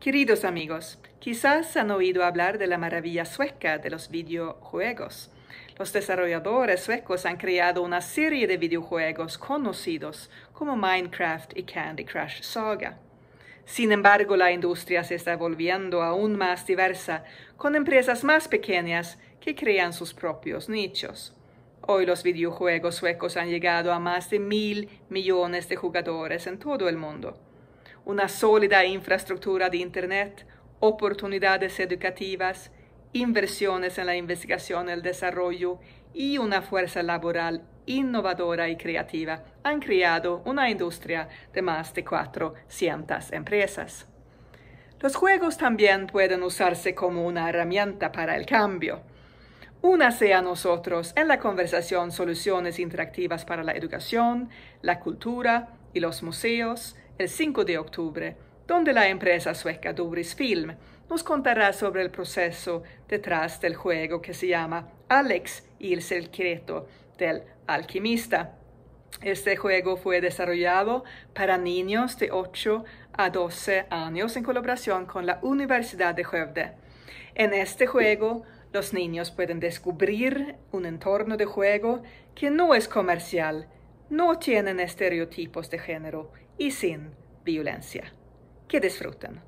Queridos amigos, quizás han oído hablar de la maravilla sueca de los videojuegos. Los desarrolladores suecos han creado una serie de videojuegos conocidos como Minecraft y Candy Crush Saga. Sin embargo, la industria se está volviendo aún más diversa, con empresas más pequeñas que crean sus propios nichos. Hoy los videojuegos suecos han llegado a más de mil millones de jugadores en todo el mundo una sólida infraestructura de Internet, oportunidades educativas, inversiones en la investigación y el desarrollo y una fuerza laboral innovadora y creativa han creado una industria de más de 400 empresas. Los juegos también pueden usarse como una herramienta para el cambio. Únase a nosotros en la conversación Soluciones Interactivas para la Educación, la Cultura y los Museos el 5 de octubre, donde la empresa sueca Doris Film nos contará sobre el proceso detrás del juego que se llama Alex y el secreto del alquimista. Este juego fue desarrollado para niños de 8 a 12 años en colaboración con la Universidad de Skövde. En este juego, los niños pueden descubrir un entorno de juego que no es comercial, no tienen estereotipos de género i sin violencia. Que disfruten.